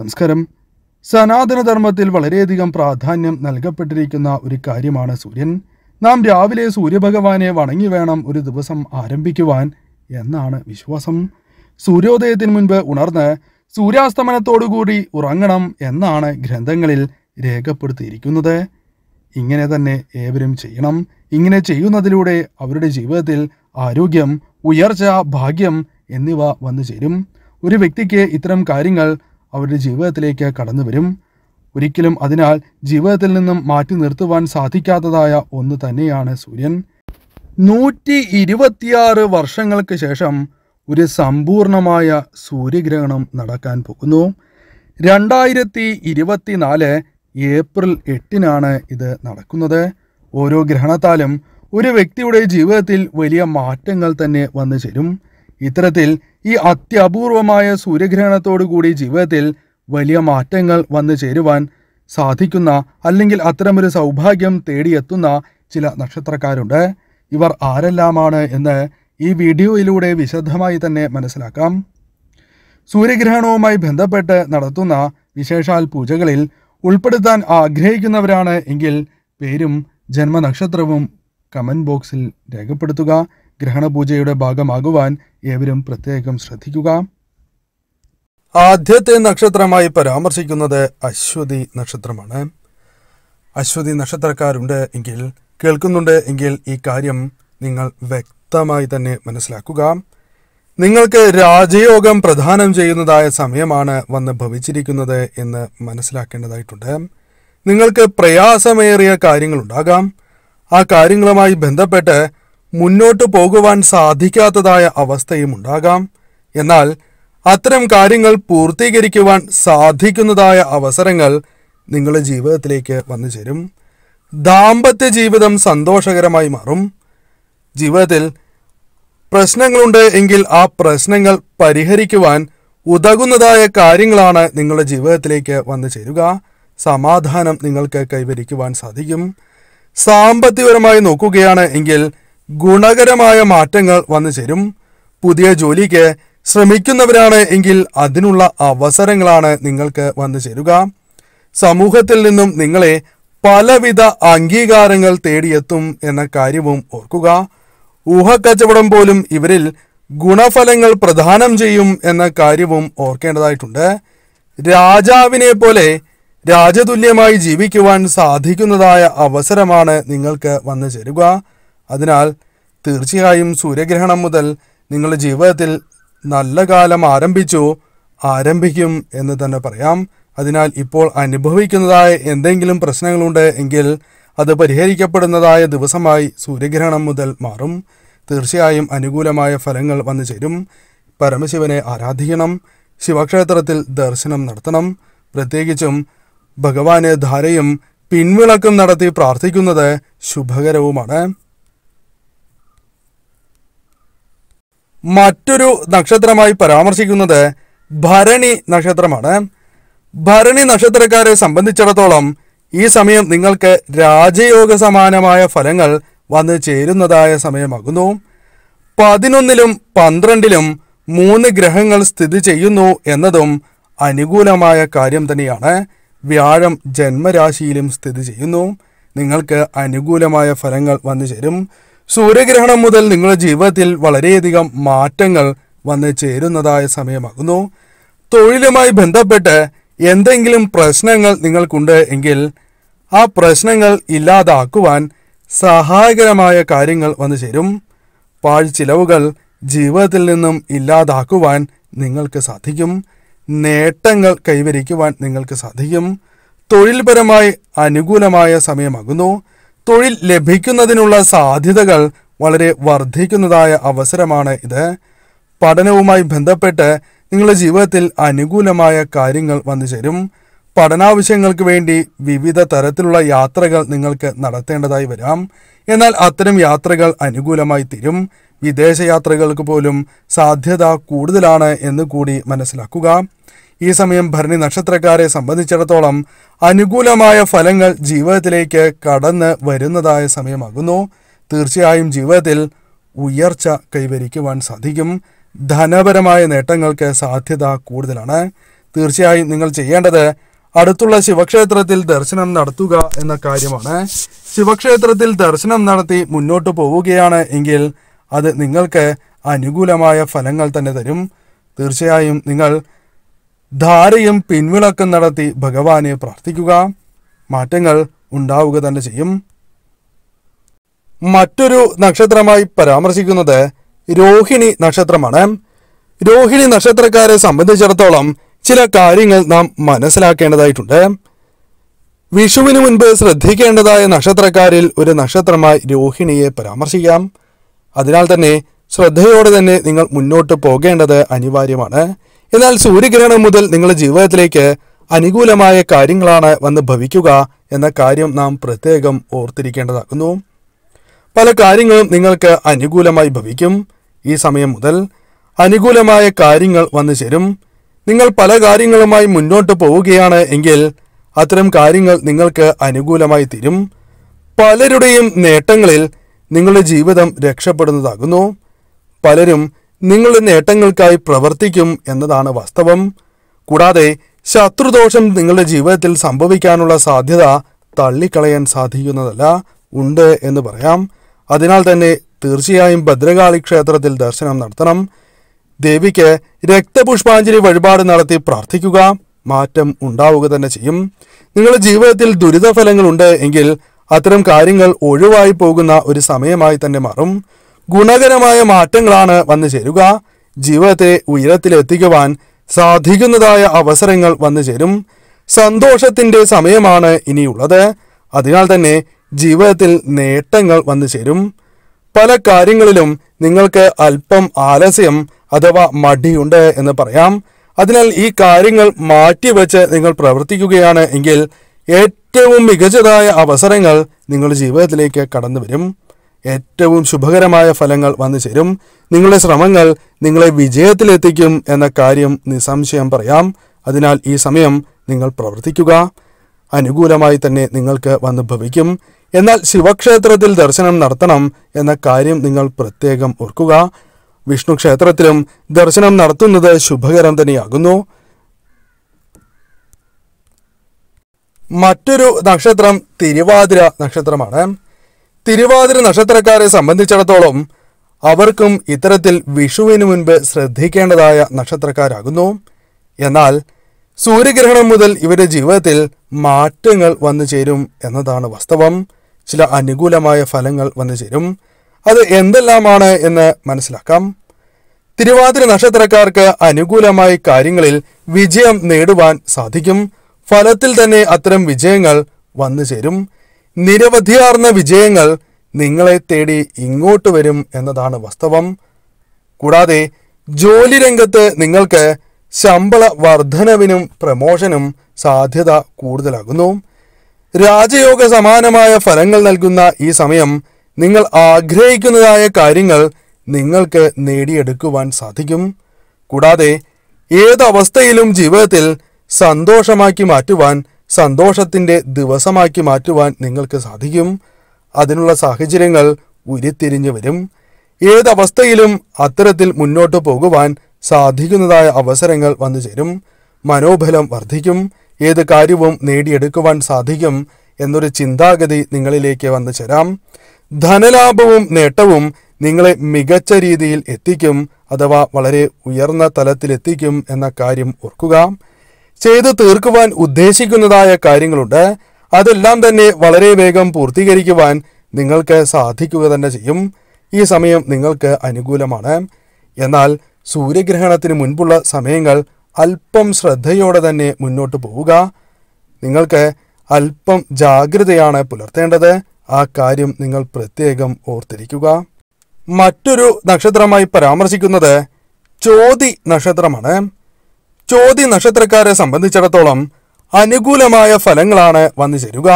നമസ്കാരം സനാതനധർമ്മത്തിൽ വളരെയധികം പ്രാധാന്യം നൽകപ്പെട്ടിരിക്കുന്ന ഒരു കാര്യമാണ് സൂര്യൻ നാം രാവിലെ സൂര്യഭഗവാനെ വണങ്ങി വേണം ഒരു ദിവസം ആരംഭിക്കുവാൻ എന്നാണ് വിശ്വാസം സൂര്യോദയത്തിന് മുൻപ് ഉണർന്ന് സൂര്യാസ്തമനത്തോടുകൂടി ഉറങ്ങണം എന്നാണ് ഗ്രന്ഥങ്ങളിൽ രേഖപ്പെടുത്തിയിരിക്കുന്നത് ഇങ്ങനെ തന്നെ ഏവരും ചെയ്യണം ഇങ്ങനെ ചെയ്യുന്നതിലൂടെ അവരുടെ ജീവിതത്തിൽ ആരോഗ്യം ഉയർച്ച ഭാഗ്യം എന്നിവ വന്നു ചേരും ഒരു വ്യക്തിക്ക് ഇത്തരം കാര്യങ്ങൾ അവരുടെ ജീവിതത്തിലേക്ക് കടന്നു വരും ഒരിക്കലും അതിനാൽ ജീവിതത്തിൽ നിന്നും മാറ്റി നിർത്തുവാൻ സാധിക്കാത്തതായ ഒന്ന് തന്നെയാണ് സൂര്യൻ നൂറ്റി ഇരുപത്തിയാറ് വർഷങ്ങൾക്ക് ശേഷം ഒരു സമ്പൂർണമായ സൂര്യഗ്രഹണം നടക്കാൻ പോകുന്നു രണ്ടായിരത്തി ഇരുപത്തിനാല് ഏപ്രിൽ എട്ടിനാണ് ഇത് നടക്കുന്നത് ഓരോ ഗ്രഹണത്താലും ഒരു വ്യക്തിയുടെ ജീവിതത്തിൽ വലിയ മാറ്റങ്ങൾ തന്നെ വന്നു ചേരും ഇത്തരത്തിൽ ഈ അത്യപൂർവമായ സൂര്യഗ്രഹണത്തോടുകൂടി ജീവിതത്തിൽ വലിയ മാറ്റങ്ങൾ വന്നു ചേരുവാൻ സാധിക്കുന്ന അല്ലെങ്കിൽ അത്തരമൊരു സൗഭാഗ്യം തേടിയെത്തുന്ന ചില നക്ഷത്രക്കാരുണ്ട് ഇവർ ആരെല്ലാമാണ് എന്ന് ഈ വീഡിയോയിലൂടെ വിശദമായി തന്നെ മനസ്സിലാക്കാം സൂര്യഗ്രഹണവുമായി ബന്ധപ്പെട്ട് നടത്തുന്ന വിശേഷാൽ പൂജകളിൽ ഉൾപ്പെടുത്താൻ ആഗ്രഹിക്കുന്നവരാണ് എങ്കിൽ പേരും ജന്മനക്ഷത്രവും കമൻറ്റ് ബോക്സിൽ രേഖപ്പെടുത്തുക ഗ്രഹണപൂജയുടെ ഭാഗമാകുവാൻ ഏവരും പ്രത്യേകം ശ്രദ്ധിക്കുക ആദ്യത്തെ നക്ഷത്രമായി പരാമർശിക്കുന്നത് അശ്വതി നക്ഷത്രമാണ് അശ്വതി നക്ഷത്രക്കാരുണ്ട് എങ്കിൽ കേൾക്കുന്നുണ്ട് എങ്കിൽ ഈ കാര്യം നിങ്ങൾ വ്യക്തമായി തന്നെ മനസ്സിലാക്കുക നിങ്ങൾക്ക് രാജയോഗം പ്രധാനം ചെയ്യുന്നതായ സമയമാണ് വന്ന് ഭവിച്ചിരിക്കുന്നത് എന്ന് മനസ്സിലാക്കേണ്ടതായിട്ടുണ്ട് നിങ്ങൾക്ക് പ്രയാസമേറിയ കാര്യങ്ങളുണ്ടാകാം ആ കാര്യങ്ങളുമായി ബന്ധപ്പെട്ട് മുന്നോട്ടു പോകുവാൻ സാധിക്കാത്തതായ അവസ്ഥയും ഉണ്ടാകാം എന്നാൽ അത്തരം കാര്യങ്ങൾ പൂർത്തീകരിക്കുവാൻ സാധിക്കുന്നതായ അവസരങ്ങൾ നിങ്ങളുടെ ജീവിതത്തിലേക്ക് വന്നു ചേരും ദാമ്പത്യ ജീവിതം സന്തോഷകരമായി മാറും ജീവിതത്തിൽ പ്രശ്നങ്ങളുണ്ട് എങ്കിൽ ആ പ്രശ്നങ്ങൾ പരിഹരിക്കുവാൻ ഉതകുന്നതായ കാര്യങ്ങളാണ് നിങ്ങളുടെ ജീവിതത്തിലേക്ക് വന്നു ചേരുക സമാധാനം നിങ്ങൾക്ക് കൈവരിക്കുവാൻ സാധിക്കും സാമ്പത്തികപരമായി നോക്കുകയാണ് എങ്കിൽ ഗുണകരമായ മാറ്റങ്ങൾ വന്നു ചേരും പുതിയ ജോലിക്ക് ശ്രമിക്കുന്നവരാണ് എങ്കിൽ അതിനുള്ള അവസരങ്ങളാണ് നിങ്ങൾക്ക് വന്നു ചേരുക സമൂഹത്തിൽ നിന്നും നിങ്ങളെ പലവിധ അംഗീകാരങ്ങൾ തേടിയെത്തും എന്ന കാര്യവും ഓർക്കുക ഊഹക്കച്ചവടം പോലും ഇവരിൽ ഗുണഫലങ്ങൾ പ്രദാനം ചെയ്യും എന്ന കാര്യവും ഓർക്കേണ്ടതായിട്ടുണ്ട് രാജാവിനെ പോലെ രാജതുല്യമായി ജീവിക്കുവാൻ സാധിക്കുന്നതായ അവസരമാണ് നിങ്ങൾക്ക് വന്നു ചേരുക അതിനാൽ തീർച്ചയായും സൂര്യഗ്രഹണം മുതൽ നിങ്ങളുടെ ജീവിതത്തിൽ നല്ല കാലം ആരംഭിച്ചു ആരംഭിക്കും എന്ന് തന്നെ പറയാം അതിനാൽ ഇപ്പോൾ അനുഭവിക്കുന്നതായ എന്തെങ്കിലും പ്രശ്നങ്ങളുണ്ട് എങ്കിൽ അത് പരിഹരിക്കപ്പെടുന്നതായ ദിവസമായി സൂര്യഗ്രഹണം മുതൽ മാറും തീർച്ചയായും അനുകൂലമായ ഫലങ്ങൾ വന്നു ചേരും പരമശിവനെ ആരാധിക്കണം ശിവക്ഷേത്രത്തിൽ ദർശനം നടത്തണം പ്രത്യേകിച്ചും ഭഗവാന് ധാരയും പിൻവിളക്കും നടത്തി പ്രാർത്ഥിക്കുന്നത് ശുഭകരവുമാണ് മറ്റൊരു നക്ഷത്രമായി പരാമർശിക്കുന്നത് ഭരണി നക്ഷത്രമാണ് ഭരണി നക്ഷത്രക്കാരെ സംബന്ധിച്ചിടത്തോളം ഈ സമയം നിങ്ങൾക്ക് രാജയോഗ സമാനമായ ഫലങ്ങൾ വന്നു ചേരുന്നതായ സമയമാകുന്നു പതിനൊന്നിലും പന്ത്രണ്ടിലും മൂന്ന് ഗ്രഹങ്ങൾ സ്ഥിതി ചെയ്യുന്നു എന്നതും അനുകൂലമായ കാര്യം തന്നെയാണ് വ്യാഴം ജന്മരാശിയിലും സ്ഥിതി ചെയ്യുന്നു നിങ്ങൾക്ക് അനുകൂലമായ ഫലങ്ങൾ വന്നു ചേരും സൂര്യഗ്രഹണം മുതൽ നിങ്ങളുടെ ജീവിതത്തിൽ വളരെയധികം മാറ്റങ്ങൾ വന്ന് ചേരുന്നതായ സമയമാകുന്നു തൊഴിലുമായി ബന്ധപ്പെട്ട് എന്തെങ്കിലും പ്രശ്നങ്ങൾ നിങ്ങൾക്കുണ്ട് എങ്കിൽ ആ പ്രശ്നങ്ങൾ ഇല്ലാതാക്കുവാൻ സഹായകരമായ കാര്യങ്ങൾ വന്നു ചേരും ചിലവുകൾ ജീവിതത്തിൽ നിന്നും ഇല്ലാതാക്കുവാൻ നിങ്ങൾക്ക് സാധിക്കും നേട്ടങ്ങൾ കൈവരിക്കുവാൻ നിങ്ങൾക്ക് സാധിക്കും തൊഴിൽപരമായി അനുകൂലമായ സമയമാകുന്നു തൊഴിൽ ലഭിക്കുന്നതിനുള്ള സാധ്യതകൾ വളരെ വർദ്ധിക്കുന്നതായ അവസരമാണ് ഇത് പഠനവുമായി ബന്ധപ്പെട്ട് നിങ്ങളുടെ ജീവിതത്തിൽ അനുകൂലമായ കാര്യങ്ങൾ വന്നു ചേരും പഠനാവശ്യങ്ങൾക്ക് വേണ്ടി വിവിധ തരത്തിലുള്ള യാത്രകൾ നിങ്ങൾക്ക് നടത്തേണ്ടതായി വരാം എന്നാൽ അത്തരം യാത്രകൾ അനുകൂലമായി തീരും വിദേശ യാത്രകൾക്ക് പോലും സാധ്യത കൂടുതലാണ് എന്ന് കൂടി മനസ്സിലാക്കുക ഈ സമയം ഭരണി നക്ഷത്രക്കാരെ സംബന്ധിച്ചിടത്തോളം അനുകൂലമായ ഫലങ്ങൾ ജീവിതത്തിലേക്ക് കടന്ന് വരുന്നതായ സമയമാകുന്നു തീർച്ചയായും ജീവിതത്തിൽ ഉയർച്ച കൈവരിക്കുവാൻ സാധിക്കും ധനപരമായ നേട്ടങ്ങൾക്ക് സാധ്യത കൂടുതലാണ് തീർച്ചയായും നിങ്ങൾ ചെയ്യേണ്ടത് അടുത്തുള്ള ശിവക്ഷേത്രത്തിൽ ദർശനം നടത്തുക എന്ന കാര്യമാണ് ശിവക്ഷേത്രത്തിൽ ദർശനം നടത്തി മുന്നോട്ട് പോവുകയാണ് എങ്കിൽ അത് നിങ്ങൾക്ക് അനുകൂലമായ ഫലങ്ങൾ തന്നെ തരും തീർച്ചയായും നിങ്ങൾ ധാരയും പിൻവിളക്കം നടത്തി ഭഗവാനെ പ്രാർത്ഥിക്കുക മാറ്റങ്ങൾ ഉണ്ടാവുക തന്നെ ചെയ്യും മറ്റൊരു നക്ഷത്രമായി പരാമർശിക്കുന്നത് രോഹിണി നക്ഷത്രമാണ് രോഹിണി നക്ഷത്രക്കാരെ സംബന്ധിച്ചിടത്തോളം ചില കാര്യങ്ങൾ നാം മനസ്സിലാക്കേണ്ടതായിട്ടുണ്ട് വിഷുവിന് മുൻപ് ശ്രദ്ധിക്കേണ്ടതായ നക്ഷത്രക്കാരിൽ ഒരു നക്ഷത്രമായി രോഹിണിയെ പരാമർശിക്കാം അതിനാൽ തന്നെ ശ്രദ്ധയോടെ തന്നെ നിങ്ങൾ മുന്നോട്ട് പോകേണ്ടത് അനിവാര്യമാണ് എന്നാൽ സൂര്യഗ്രഹണം മുതൽ നിങ്ങളുടെ ജീവിതത്തിലേക്ക് അനുകൂലമായ കാര്യങ്ങളാണ് വന്ന് ഭവിക്കുക എന്ന കാര്യം നാം പ്രത്യേകം ഓർത്തിരിക്കേണ്ടതാകുന്നു പല കാര്യങ്ങളും നിങ്ങൾക്ക് അനുകൂലമായി ഭവിക്കും ഈ സമയം മുതൽ അനുകൂലമായ കാര്യങ്ങൾ വന്നു ചേരും നിങ്ങൾ പല കാര്യങ്ങളുമായി മുന്നോട്ട് പോവുകയാണ് എങ്കിൽ അത്തരം കാര്യങ്ങൾ നിങ്ങൾക്ക് അനുകൂലമായി തീരും പലരുടെയും നേട്ടങ്ങളിൽ നിങ്ങളുടെ ജീവിതം രക്ഷപ്പെടുന്നതാകുന്നു പലരും നിങ്ങളുടെ നേട്ടങ്ങൾക്കായി പ്രവർത്തിക്കും എന്നതാണ് വാസ്തവം കൂടാതെ ശത്രുദോഷം നിങ്ങളുടെ ജീവിതത്തിൽ സംഭവിക്കാനുള്ള സാധ്യത തള്ളിക്കളയാൻ സാധിക്കുന്നതല്ല ഉണ്ട് എന്ന് പറയാം അതിനാൽ തന്നെ തീർച്ചയായും ഭദ്രകാളി ക്ഷേത്രത്തിൽ ദർശനം നടത്തണം ദേവിക്ക് രക്തപുഷ്പാഞ്ജലി വഴിപാട് നടത്തി പ്രാർത്ഥിക്കുക മാറ്റം ഉണ്ടാവുക തന്നെ ചെയ്യും നിങ്ങളുടെ ജീവിതത്തിൽ ദുരിതഫലങ്ങളുണ്ട് എങ്കിൽ അത്തരം കാര്യങ്ങൾ ഒഴിവായി പോകുന്ന ഒരു സമയമായി തന്നെ മാറും ഗുണകരമായ മാറ്റങ്ങളാണ് വന്നു ചേരുക ജീവിതത്തെ ഉയരത്തിലെത്തിക്കുവാൻ സാധിക്കുന്നതായ അവസരങ്ങൾ വന്നു ചേരും സന്തോഷത്തിൻ്റെ സമയമാണ് ഇനിയുള്ളത് അതിനാൽ തന്നെ ജീവിതത്തിൽ നേട്ടങ്ങൾ വന്നു ചേരും പല കാര്യങ്ങളിലും നിങ്ങൾക്ക് അല്പം ആലസ്യം അഥവാ മടിയുണ്ട് എന്ന് പറയാം അതിനാൽ ഈ കാര്യങ്ങൾ മാറ്റിവെച്ച് നിങ്ങൾ പ്രവർത്തിക്കുകയാണ് എങ്കിൽ ഏറ്റവും മികച്ചതായ അവസരങ്ങൾ നിങ്ങളുടെ ജീവിതത്തിലേക്ക് കടന്നു വരും ഏറ്റവും ശുഭകരമായ ഫലങ്ങൾ വന്നു ചേരും നിങ്ങളുടെ ശ്രമങ്ങൾ നിങ്ങളെ വിജയത്തിലെത്തിക്കും എന്ന കാര്യം നിസ്സംശയം പറയാം അതിനാൽ ഈ സമയം നിങ്ങൾ പ്രവർത്തിക്കുക അനുകൂലമായി തന്നെ നിങ്ങൾക്ക് വന്നു ഭവിക്കും എന്നാൽ ശിവക്ഷേത്രത്തിൽ ദർശനം നടത്തണം എന്ന കാര്യം നിങ്ങൾ പ്രത്യേകം ഓർക്കുക വിഷ്ണു ക്ഷേത്രത്തിലും ദർശനം നടത്തുന്നത് ശുഭകരം തന്നെയാകുന്നു മറ്റൊരു നക്ഷത്രം തിരുവാതിര നക്ഷത്രമാണ് തിരുവാതിര നക്ഷത്രക്കാരെ സംബന്ധിച്ചിടത്തോളം അവർക്കും ഇത്തരത്തിൽ വിഷുവിന് മുൻപ് ശ്രദ്ധിക്കേണ്ടതായ നക്ഷത്രക്കാരാകുന്നു എന്നാൽ സൂര്യഗ്രഹണം മുതൽ ഇവരുടെ ജീവിതത്തിൽ മാറ്റങ്ങൾ വന്നു ചേരും എന്നതാണ് വാസ്തവം ചില അനുകൂലമായ ഫലങ്ങൾ വന്നു ചേരും അത് എന്തെല്ലാമാണ് എന്ന് മനസ്സിലാക്കാം തിരുവാതിര നക്ഷത്രക്കാർക്ക് അനുകൂലമായ കാര്യങ്ങളിൽ വിജയം നേടുവാൻ സാധിക്കും ഫലത്തിൽ തന്നെ അത്തരം വിജയങ്ങൾ വന്നു ചേരും നിരവധിയാർന്ന വിജയങ്ങൾ നിങ്ങളെ തേടി ഇങ്ങോട്ട് വരും എന്നതാണ് വാസ്തവം കൂടാതെ ജോലി രംഗത്ത് നിങ്ങൾക്ക് ശമ്പള വർധനവിനും പ്രമോഷനും സാധ്യത കൂടുതലാകുന്നു രാജയോഗ സമാനമായ ഫലങ്ങൾ നൽകുന്ന ഈ സമയം നിങ്ങൾ ആഗ്രഹിക്കുന്നതായ കാര്യങ്ങൾ നിങ്ങൾക്ക് നേടിയെടുക്കുവാൻ സാധിക്കും കൂടാതെ ഏതവസ്ഥയിലും ജീവിതത്തിൽ സന്തോഷമാക്കി മാറ്റുവാൻ സന്തോഷത്തിൻ്റെ ദിവസമാക്കി മാറ്റുവാൻ നിങ്ങൾക്ക് സാധിക്കും അതിനുള്ള സാഹചര്യങ്ങൾ ഉരുത്തിരിഞ്ഞു വരും ഏതവസ്ഥയിലും അത്തരത്തിൽ മുന്നോട്ട് പോകുവാൻ സാധിക്കുന്നതായ അവസരങ്ങൾ വന്നു ചേരും മനോബലം വർദ്ധിക്കും ഏത് കാര്യവും നേടിയെടുക്കുവാൻ സാധിക്കും എന്നൊരു ചിന്താഗതി നിങ്ങളിലേക്ക് വന്നു ചേരാം ധനലാഭവും നേട്ടവും നിങ്ങളെ മികച്ച രീതിയിൽ എത്തിക്കും അഥവാ വളരെ ഉയർന്ന തലത്തിലെത്തിക്കും എന്ന കാര്യം ഓർക്കുക ചെയ്തു തീർക്കുവാൻ ഉദ്ദേശിക്കുന്നതായ കാര്യങ്ങളുണ്ട് അതെല്ലാം തന്നെ വളരെ വേഗം പൂർത്തീകരിക്കുവാൻ നിങ്ങൾക്ക് സാധിക്കുക തന്നെ ചെയ്യും ഈ സമയം നിങ്ങൾക്ക് അനുകൂലമാണ് എന്നാൽ സൂര്യഗ്രഹണത്തിന് മുൻപുള്ള സമയങ്ങൾ അല്പം ശ്രദ്ധയോടെ തന്നെ മുന്നോട്ട് പോവുക നിങ്ങൾക്ക് അല്പം ജാഗ്രതയാണ് പുലർത്തേണ്ടത് ആ കാര്യം നിങ്ങൾ പ്രത്യേകം ഓർത്തിരിക്കുക മറ്റൊരു നക്ഷത്രമായി പരാമർശിക്കുന്നത് ചോതി നക്ഷത്രമാണ് ചോദ്യ നക്ഷത്രക്കാരെ സംബന്ധിച്ചിടത്തോളം അനുകൂലമായ ഫലങ്ങളാണ് വന്നു ചേരുക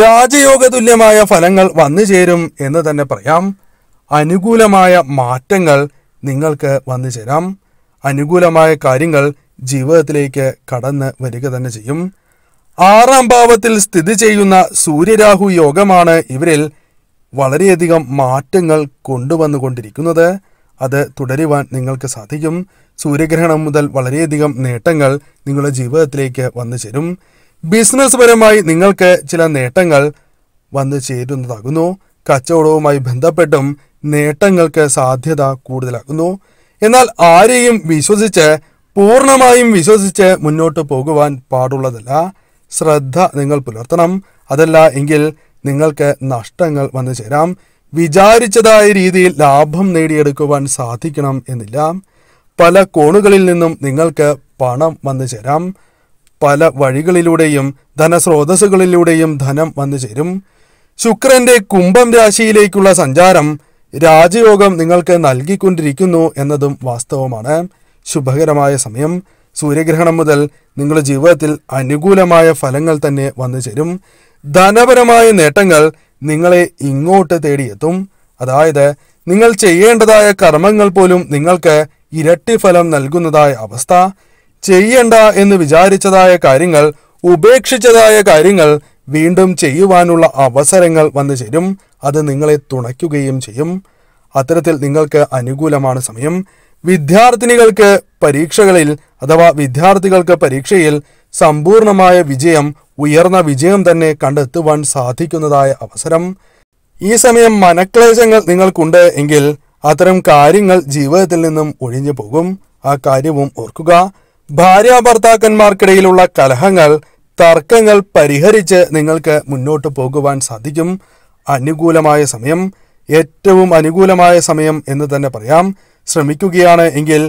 രാജയോഗ തുല്യമായ ഫലങ്ങൾ വന്നു ചേരും എന്ന് തന്നെ പറയാം അനുകൂലമായ മാറ്റങ്ങൾ നിങ്ങൾക്ക് വന്നു ചേരാം അനുകൂലമായ കാര്യങ്ങൾ ജീവിതത്തിലേക്ക് കടന്ന് വരിക തന്നെ ചെയ്യും ആറാം ഭാവത്തിൽ സ്ഥിതി ചെയ്യുന്ന സൂര്യരാഹു യോഗമാണ് ഇവരിൽ വളരെയധികം മാറ്റങ്ങൾ കൊണ്ടുവന്നുകൊണ്ടിരിക്കുന്നത് അത് തുടരുവാൻ നിങ്ങൾക്ക് സാധിക്കും സൂര്യഗ്രഹണം മുതൽ വളരെയധികം നേട്ടങ്ങൾ നിങ്ങളുടെ ജീവിതത്തിലേക്ക് വന്നു ചേരും ബിസിനസ് പരമായി നിങ്ങൾക്ക് ചില നേട്ടങ്ങൾ വന്നു ചേരുന്നതാകുന്നു കച്ചവടവുമായി ബന്ധപ്പെട്ടും നേട്ടങ്ങൾക്ക് സാധ്യത കൂടുതലാകുന്നു എന്നാൽ ആരെയും വിശ്വസിച്ച് പൂർണ്ണമായും വിശ്വസിച്ച് മുന്നോട്ട് പോകുവാൻ പാടുള്ളതല്ല ശ്രദ്ധ നിങ്ങൾ പുലർത്തണം അതല്ല എങ്കിൽ നിങ്ങൾക്ക് നഷ്ടങ്ങൾ വന്നു ചേരാം വിചാരിച്ചതായ രീതിയിൽ ലാഭം നേടിയെടുക്കുവാൻ സാധിക്കണം എന്നില്ല പല കോണുകളിൽ നിന്നും നിങ്ങൾക്ക് പണം വന്നു ചേരാം പല വഴികളിലൂടെയും ധനസ്രോതസ്സുകളിലൂടെയും ധനം വന്നു ചേരും ശുക്രന്റെ കുംഭം രാശിയിലേക്കുള്ള സഞ്ചാരം രാജയോഗം നിങ്ങൾക്ക് നൽകിക്കൊണ്ടിരിക്കുന്നു എന്നതും വാസ്തവമാണ് ശുഭകരമായ സമയം സൂര്യഗ്രഹണം മുതൽ നിങ്ങളുടെ ജീവിതത്തിൽ അനുകൂലമായ ഫലങ്ങൾ തന്നെ വന്നു ചേരും ധനപരമായ നേട്ടങ്ങൾ നിങ്ങളെ ഇങ്ങോട്ട് തേടിയെത്തും അതായത് നിങ്ങൾ ചെയ്യേണ്ടതായ കർമ്മങ്ങൾ പോലും നിങ്ങൾക്ക് ഇരട്ടി ഫലം നൽകുന്നതായ അവസ്ഥ ചെയ്യണ്ട എന്ന് വിചാരിച്ചതായ കാര്യങ്ങൾ ഉപേക്ഷിച്ചതായ കാര്യങ്ങൾ വീണ്ടും ചെയ്യുവാനുള്ള അവസരങ്ങൾ വന്നു ചേരും അത് നിങ്ങളെ തുണയ്ക്കുകയും ചെയ്യും അത്തരത്തിൽ നിങ്ങൾക്ക് അനുകൂലമാണ് സമയം വിദ്യാർത്ഥിനികൾക്ക് പരീക്ഷകളിൽ അഥവാ വിദ്യാർത്ഥികൾക്ക് പരീക്ഷയിൽ സമ്പൂർണമായ വിജയം ഉയർന്ന വിജയം തന്നെ കണ്ടെത്തുവാൻ സാധിക്കുന്നതായ അവസരം ഈ സമയം മനക്ലേശങ്ങൾ നിങ്ങൾക്കുണ്ട് എങ്കിൽ അത്തരം കാര്യങ്ങൾ ജീവിതത്തിൽ നിന്നും ഒഴിഞ്ഞു പോകും ആ കാര്യവും ഓർക്കുക ഭാര്യ ഭർത്താക്കന്മാർക്കിടയിലുള്ള കലഹങ്ങൾ തർക്കങ്ങൾ പരിഹരിച്ച് നിങ്ങൾക്ക് മുന്നോട്ട് പോകുവാൻ സാധിക്കും അനുകൂലമായ സമയം ഏറ്റവും അനുകൂലമായ സമയം എന്ന് തന്നെ പറയാം ശ്രമിക്കുകയാണ് എങ്കിൽ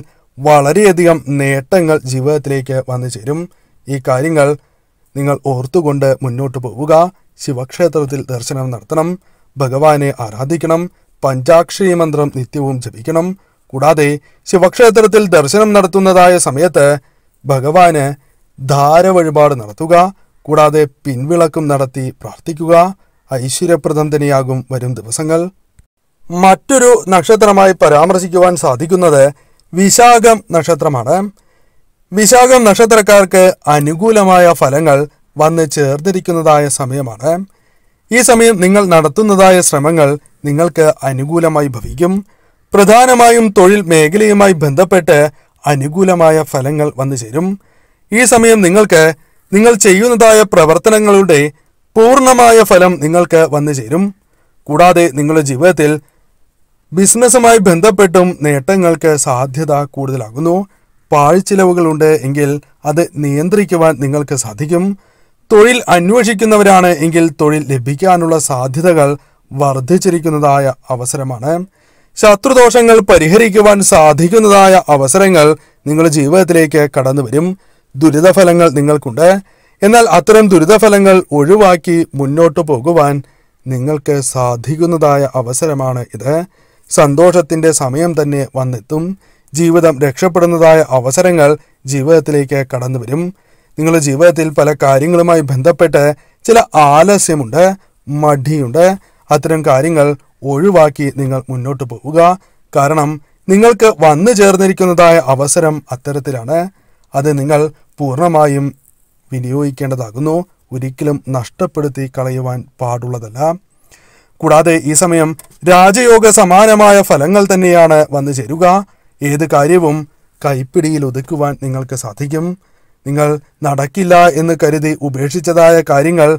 വളരെയധികം നേട്ടങ്ങൾ ജീവിതത്തിലേക്ക് വന്നു ചേരും ഈ കാര്യങ്ങൾ നിങ്ങൾ ഓർത്തുകൊണ്ട് മുന്നോട്ട് പോവുക ശിവക്ഷേത്രത്തിൽ ദർശനം നടത്തണം ഭഗവാനെ ആരാധിക്കണം പഞ്ചാക്ഷരി മന്ത്രം നിത്യവും ജപിക്കണം കൂടാതെ ശിവക്ഷേത്രത്തിൽ ദർശനം നടത്തുന്നതായ സമയത്ത് ഭഗവാന് ധാര വഴിപാട് നടത്തുക കൂടാതെ പിൻവിളക്കും നടത്തി പ്രാർത്ഥിക്കുക ഐശ്വര്യപ്രദം തന്നെയാകും വരും ദിവസങ്ങൾ മറ്റൊരു നക്ഷത്രമായി പരാമർശിക്കുവാൻ സാധിക്കുന്നത് വിശാഖം നക്ഷത്രമാണ് വിശാഖം നക്ഷത്രക്കാർക്ക് അനുകൂലമായ ഫലങ്ങൾ വന്ന് ചേർന്നിരിക്കുന്നതായ സമയമാണ് ഈ സമയം നിങ്ങൾ നടത്തുന്നതായ ശ്രമങ്ങൾ നിങ്ങൾക്ക് അനുകൂലമായി ഭവിക്കും പ്രധാനമായും തൊഴിൽ മേഖലയുമായി ബന്ധപ്പെട്ട് അനുകൂലമായ ഫലങ്ങൾ വന്നു ചേരും ഈ സമയം നിങ്ങൾക്ക് നിങ്ങൾ ചെയ്യുന്നതായ പ്രവർത്തനങ്ങളുടെ പൂർണ്ണമായ ഫലം നിങ്ങൾക്ക് വന്നു ചേരും കൂടാതെ നിങ്ങളുടെ ജീവിതത്തിൽ ബിസിനസ്സുമായി ബന്ധപ്പെട്ടും നേട്ടങ്ങൾക്ക് സാധ്യത കൂടുതലാകുന്നു പാഴ്ചിലവുകളുണ്ട് എങ്കിൽ അത് നിയന്ത്രിക്കുവാൻ നിങ്ങൾക്ക് സാധിക്കും തൊഴിൽ അന്വേഷിക്കുന്നവരാണ് എങ്കിൽ തൊഴിൽ ലഭിക്കാനുള്ള സാധ്യതകൾ വർദ്ധിച്ചിരിക്കുന്നതായ അവസരമാണ് ശത്രുദോഷങ്ങൾ പരിഹരിക്കുവാൻ സാധിക്കുന്നതായ അവസരങ്ങൾ നിങ്ങളുടെ ജീവിതത്തിലേക്ക് കടന്നു വരും ദുരിതഫലങ്ങൾ നിങ്ങൾക്കുണ്ട് എന്നാൽ അത്തരം ദുരിതഫലങ്ങൾ ഒഴിവാക്കി മുന്നോട്ട് പോകുവാൻ നിങ്ങൾക്ക് സാധിക്കുന്നതായ അവസരമാണ് ഇത് സന്തോഷത്തിൻ്റെ സമയം തന്നെ വന്നെത്തും ജീവിതം രക്ഷപ്പെടുന്നതായ അവസരങ്ങൾ ജീവിതത്തിലേക്ക് കടന്നു വരും നിങ്ങളുടെ ജീവിതത്തിൽ പല കാര്യങ്ങളുമായി ബന്ധപ്പെട്ട് ചില ആലസ്യമുണ്ട് മടിയുണ്ട് അത്തരം കാര്യങ്ങൾ ഒഴിവാക്കി നിങ്ങൾ മുന്നോട്ട് പോവുക കാരണം നിങ്ങൾക്ക് വന്നു ചേർന്നിരിക്കുന്നതായ അവസരം അത്തരത്തിലാണ് അത് നിങ്ങൾ പൂർണ്ണമായും വിനിയോഗിക്കേണ്ടതാകുന്നു ഒരിക്കലും നഷ്ടപ്പെടുത്തി കളയുവാൻ പാടുള്ളതല്ല കൂടാതെ ഈ സമയം രാജയോഗ സമാനമായ ഫലങ്ങൾ തന്നെയാണ് വന്നു ചേരുക ഏത് കാര്യവും കൈപ്പിടിയിൽ ഒതുക്കുവാൻ നിങ്ങൾക്ക് സാധിക്കും നിങ്ങൾ നടക്കില്ല എന്ന് കരുതി ഉപേക്ഷിച്ചതായ കാര്യങ്ങൾ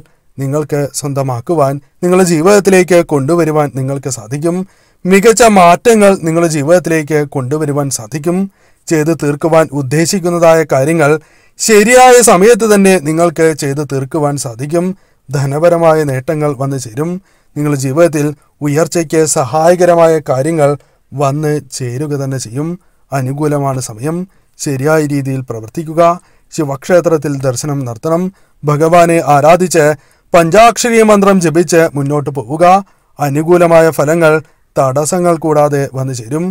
നിങ്ങൾക്ക് സ്വന്തമാക്കുവാൻ നിങ്ങളുടെ ജീവിതത്തിലേക്ക് കൊണ്ടുവരുവാൻ നിങ്ങൾക്ക് സാധിക്കും മികച്ച മാറ്റങ്ങൾ നിങ്ങളുടെ ജീവിതത്തിലേക്ക് കൊണ്ടുവരുവാൻ സാധിക്കും ചെയ്തു തീർക്കുവാൻ ഉദ്ദേശിക്കുന്നതായ കാര്യങ്ങൾ ശരിയായ സമയത്ത് തന്നെ നിങ്ങൾക്ക് ചെയ്തു തീർക്കുവാൻ സാധിക്കും ധനപരമായ നേട്ടങ്ങൾ വന്നു ചേരും നിങ്ങളുടെ ജീവിതത്തിൽ ഉയർച്ചയ്ക്ക് സഹായകരമായ കാര്യങ്ങൾ വന്ന് ചേരുക തന്നെ ചെയ്യും അനുകൂലമാണ് സമയം ശരിയായ രീതിയിൽ പ്രവർത്തിക്കുക ശിവക്ഷേത്രത്തിൽ ദർശനം നടത്തണം ഭഗവാനെ ആരാധിച്ച് പഞ്ചാക്ഷരീ മന്ത്രം ജപിച്ച് മുന്നോട്ട് പോവുക അനുകൂലമായ ഫലങ്ങൾ തടസ്സങ്ങൾ കൂടാതെ വന്നു ചേരും